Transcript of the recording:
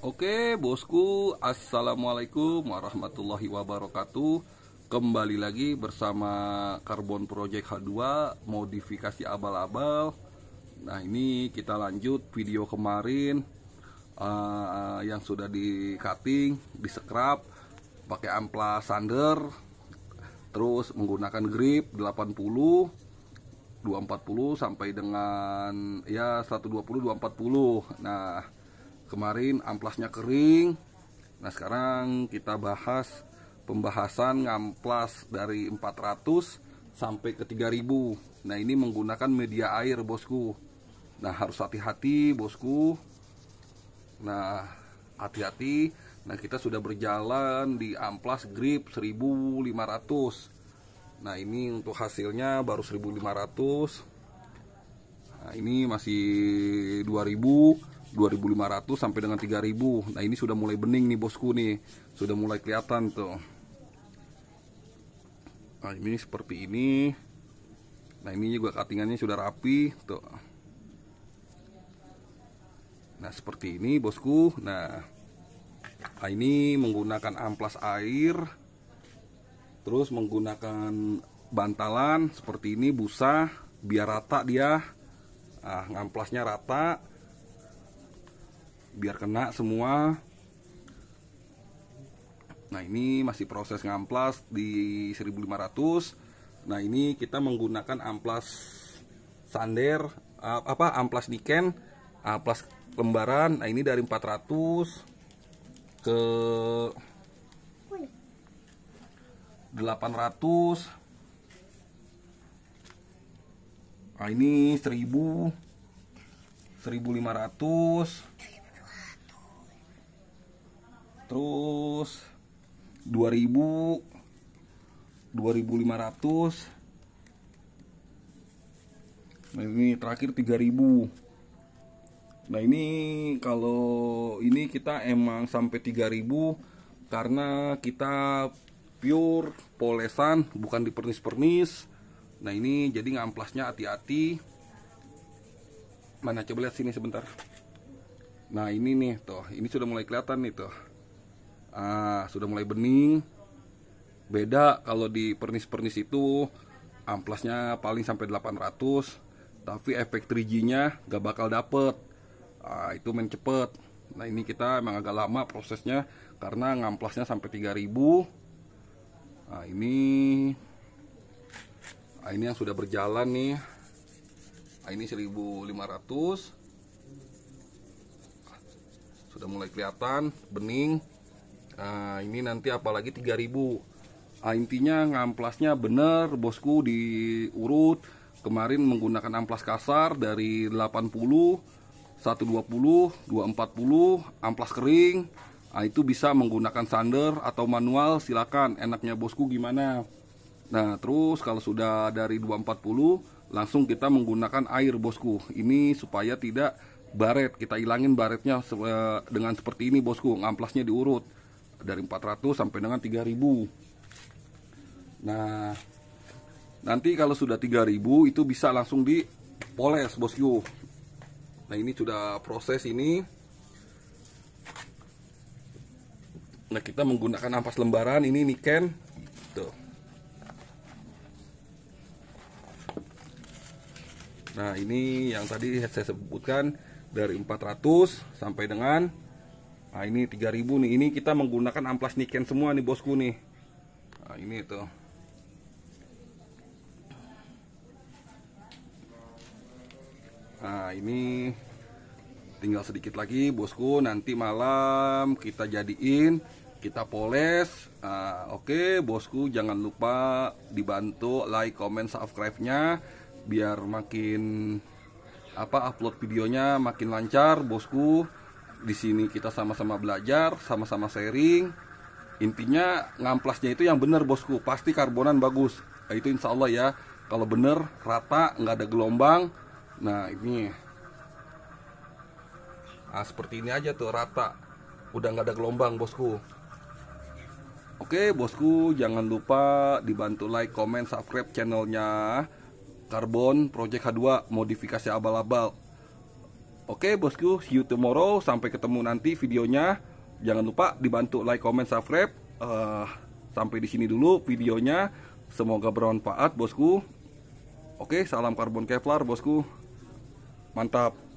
Oke bosku Assalamualaikum warahmatullahi wabarakatuh Kembali lagi bersama Carbon Project H2 Modifikasi abal-abal Nah ini kita lanjut video kemarin uh, Yang sudah di cutting, di scrap Pakai amplas sander Terus menggunakan grip 80 240 sampai dengan ya 120 240 Nah kemarin amplasnya kering nah sekarang kita bahas pembahasan ngamplas dari 400 sampai ke 3000 nah ini menggunakan media air bosku nah harus hati-hati bosku nah hati-hati nah kita sudah berjalan di amplas grip 1500 nah ini untuk hasilnya baru 1500 nah ini masih 2000 2500 sampai dengan 3000 nah ini sudah mulai bening nih bosku nih sudah mulai kelihatan tuh nah ini seperti ini nah ini juga katingannya sudah rapi tuh nah seperti ini bosku nah, nah ini menggunakan amplas air terus menggunakan bantalan seperti ini busa biar rata dia ah ngamplasnya rata biar kena semua nah ini masih proses ngamplas di 1500 nah ini kita menggunakan amplas sander apa amplas niken amplas lembaran nah ini dari 400 ke 800 Nah ini 1000 1500 terus 2000 2500 nah ini terakhir 3000 nah ini kalau ini kita emang sampai 3000 karena kita pure polesan bukan pernis pernis nah ini jadi ngamplasnya hati-hati mana coba lihat sini sebentar nah ini nih tuh ini sudah mulai kelihatan nih tuh uh, sudah mulai bening beda kalau di pernis-pernis itu amplasnya paling sampai 800 tapi efek 3G nya gak bakal dapet uh, itu main cepet nah ini kita emang agak lama prosesnya karena ngamplasnya sampai 3000 nah ini nah ini yang sudah berjalan nih nah ini 1500 sudah mulai kelihatan bening Nah ini nanti apalagi 3000 nah, Intinya ngamplasnya bener bosku diurut Kemarin menggunakan amplas kasar dari 80 120, 240, amplas kering nah, Itu bisa menggunakan sander atau manual silakan enaknya bosku gimana Nah terus kalau sudah dari 240 langsung kita menggunakan air bosku Ini supaya tidak baret kita hilangin baretnya eh, dengan seperti ini bosku ngamplasnya diurut dari 400 sampai dengan 3000 nah nanti kalau sudah 3000 itu bisa langsung dipoles bosku nah ini sudah proses ini nah kita menggunakan ampas lembaran ini niken tuh Nah ini yang tadi saya sebutkan dari 400 sampai dengan Nah ini 3000 nih ini kita menggunakan amplas niken semua nih bosku nih Nah ini tuh Nah ini tinggal sedikit lagi bosku nanti malam kita jadiin kita poles nah, oke okay, bosku jangan lupa dibantu like comment subscribe nya biar makin apa upload videonya makin lancar bosku di sini kita sama-sama belajar, sama-sama sharing. Intinya ngamplasnya itu yang benar bosku, pasti karbonan bagus. Nah, itu insya Allah ya, kalau benar rata nggak ada gelombang. Nah ini, nah, seperti ini aja tuh rata, udah nggak ada gelombang bosku. Oke bosku, jangan lupa dibantu like, comment, subscribe channelnya Karbon Project H2 Modifikasi Abal-Abal Oke bosku, see you tomorrow. Sampai ketemu nanti videonya. Jangan lupa dibantu like, comment, subscribe. Uh, sampai di sini dulu videonya. Semoga bermanfaat bosku. Oke, salam karbon Kevlar bosku. Mantap.